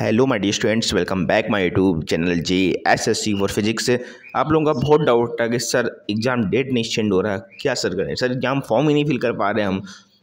hello my dear students welcome back my YouTube channel J SSC for physics आप लोगों का बहुत doubt था कि सर एग्ज़ाम डेट नहीं चेंड हो रहा है क्या सर करें सर एग्ज़ाम फॉर्म ही नहीं फिल कर पा रहे हम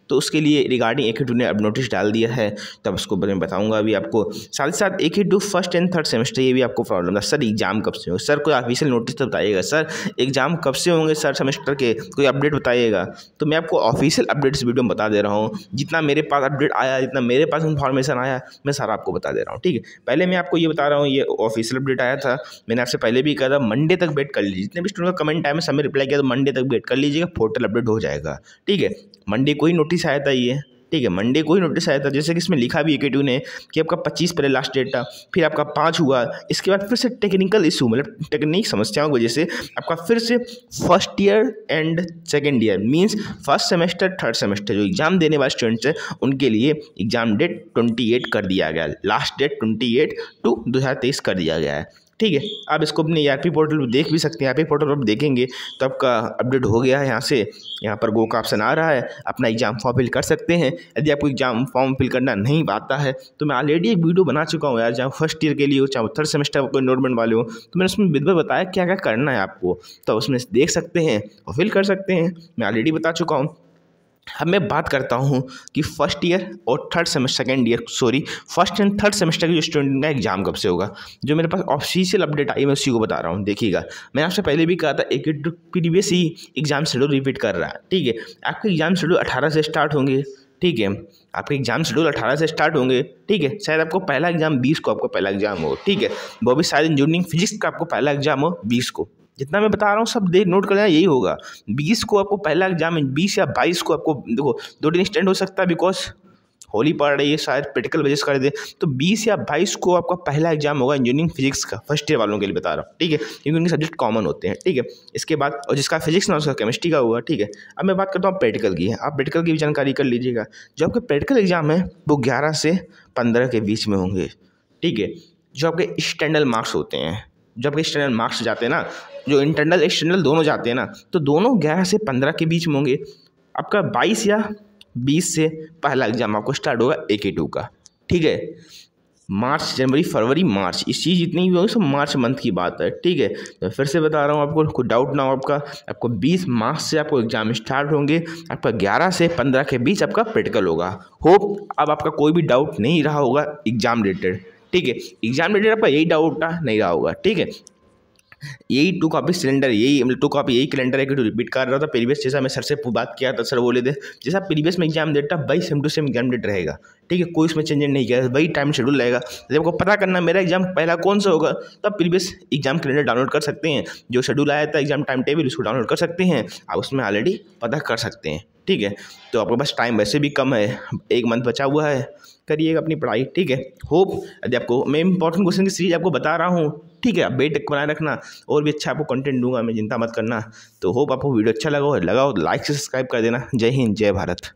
तो उसके लिए रिगार्डिंग एक ही टू ने अब नोटिस डाल दिया है तब उसको बारे में बताऊँगा अभी आपको साथ ही साथ एक ही two first and third semester ये भी आपको प्रॉब्लम था सर तो एग्जाम कब से होंगे सर कोई ऑफिशियल नोटिस तो बताइएगा सर एग्जाम कब से होंगे सर सेमेस्टर के कोई अपडेट बताइएगा तो मैं आपको ऑफिशियल अपडेट्स वीडियो में बता दे रहा हूँ जितना मेरे पास अपडेट आया जितना मेरे पास इन्फॉर्मेशन आया मैं सारा आपको बता दे रहा हूँ ठीक है पहले मैं आपको ये बता रहा हूँ ये ऑफिशियल अपडेट आया था मैंने आपसे पहले भी कहा था मंडे तक वेट कर लीजिए जितने भी स्टूडेंट का कमेंट टाइम में समय रिप्लाई किया तो मंडे तक वेट कर लीजिएगा पोर्टल अपडेट हो जाएगा ठीक है मंडे ही नोटिस नोटिस आया था ये ठीक है मंडे को ही नोटिस आया था जैसे कि इसमें लिखा भी है केटू ने कि आपका पच्चीस पहले लास्ट डेट था फिर आपका पाँच हुआ इसके बाद फिर से टेक्निकल इशू मतलब टेक्निक समस्याओं की वजह से आपका फिर से first year and second year means first semester third semester जो एग्ज़ाम देने वाले स्टूडेंट्स हैं उनके लिए एग्ज़ाम डेट ट्वेंटी कर दिया गया लास्ट डेट ट्वेंटी टू दो कर दिया गया है ठीक है आप इसको अपने ई पोर्टल पर देख भी सकते हैं ई पोर्टल पर देखेंगे तो आपका अपडेट हो गया है यहाँ से यहाँ पर गो का ऑप्शन आ रहा है अपना एग्ज़ाम फॉर्म फिल कर सकते हैं यदि आपको एग्ज़ाम फॉर्म फिल करना नहीं आता है तो मैं ऑलरेडी एक वीडियो बना चुका हूँ यार जहाँ फर्स्ट ईयर के लिए हो चाहे थर्ड सेमेस्टर आपको इनरोलमेंट वाले हो तो मैंने उसमें विधवा बताया क्या क्या करना है आपको तो उसमें देख सकते हैं और फिल कर सकते हैं मैं ऑलरेडी बता चुका हूँ अब मैं बात करता हूँ कि फर्स्ट ईयर और third semester second year sorry first and third semester के जो स्टूडेंट का एग्जाम कब से होगा जो मेरे पास ऑफिशियल अपडेट आई मैं उसी को बता रहा हूँ देखिएगा मैंने आपसे पहले भी कहा था एक प्रीवियस ही एग्जाम शेड्यूल रिपीट कर रहा है ठीक है आपके एग्जाम शेड्यूल अठारह से स्टार्ट होंगे ठीक है आपके एग्जाम शेड्यूल अठारह से स्टार्ट होंगे ठीक है शायद आपको पहला एग्जाम बीस को आपको पहला एग्जाम हो ठीक है वो भी शायद इंजीनियरिंग फिजिक्स का आपको पहला एग्जाम हो बीस को जितना मैं बता रहा हूँ सब देख नोट कर लेना यही होगा बीस को आपको पहला एग्जाम बीस या बाईस को आपको देखो दो दिन स्टैंड हो सकता है बिकॉज होली पड़ रही है शायद प्रैक्टिकल वजह कर दे तो बीस या बाईस को आपका पहला एग्जाम होगा इंजीनियरिंग फिजिक्स का फर्स्ट ईयर वालों के लिए बता रहा हूँ ठीक है क्योंकि उनके सब्जेक्ट कॉमन होते हैं ठीक है इसके बाद और जिसका फिजिक्स ना उसका केमिस्ट्री का हुआ ठीक है अब मैं बात करता हूँ प्रैक्टिकल की आप प्रैक्टिकल की भी जानकारी कर लीजिएगा जो आपके प्रैक्टिकल एग्जाम है वो ग्यारह से पंद्रह के बीच में होंगे ठीक है जो आपके स्टैंडर्ड मार्क्स होते हैं जब एक्सटर्नल मार्क्स जाते हैं ना जो इंटरनल एक्सटर्नल दोनों जाते हैं ना तो दोनों ग्यारह से पंद्रह के बीच में होंगे आपका बाईस या बीस से पहला एग्जाम आपको स्टार्ट होगा ए के टू का ठीक है मार्च जनवरी फरवरी मार्च इस चीज़ जितनी भी होगी सब मार्च मंथ की बात है ठीक है तो फिर से बता रहा हूँ आपको कोई डाउट ना हो आपका आपको 20 मार्च से आपको एग्जाम स्टार्ट होंगे आपका 11 से 15 के बीच आपका प्रैक्टिकल होगा होप अब आपका कोई भी डाउट नहीं रहा होगा एग्जाम रिलेटेड ठीक है एग्जाम रिलेटेड आपका यही डाउट नहीं रहा होगा ठीक है यही टू कॉपी सिलेंडर यही मतलब टू कॉपी यही कैलेंडर है कि रिपीट कर रहा था प्रीवियस जैसा मैं सर से बात किया था सर बोले थे जैसा प्रीवियस में एग्जाम डेट था वही same to same exam date रहेगा ठीक है कोई इसमें चेंजेज नहीं किया वही टाइम शेड्यूल रहेगा जब आपको पता करना मेरा एग्जाम पहला कौन सा होगा तो आप प्रीवियस एग्जाम कैलेंडर डाउनलोड कर सकते हैं जो शेड्यूल आया था एग्जाम टाइम टेबल उसको डाउनलोड कर सकते हैं आप उसमें ऑलरेडी पता कर सकते हैं ठीक है तो आपके पास टाइम वैसे भी कम है एक मंथ बचा हुआ है करिएगा अपनी पढ़ाई ठीक है होप यदि आपको मैं इंपॉर्टेंट क्वेश्चन की सीरीज आपको बता रहा हूँ ठीक है आप बेट बनाए रखना और भी अच्छा आपको कंटेंट दूंगा मैं चिंता मत करना तो होप आपको वीडियो अच्छा लगा हो लगा हो लाइक से सब्सक्राइब कर देना जय हिंद जय भारत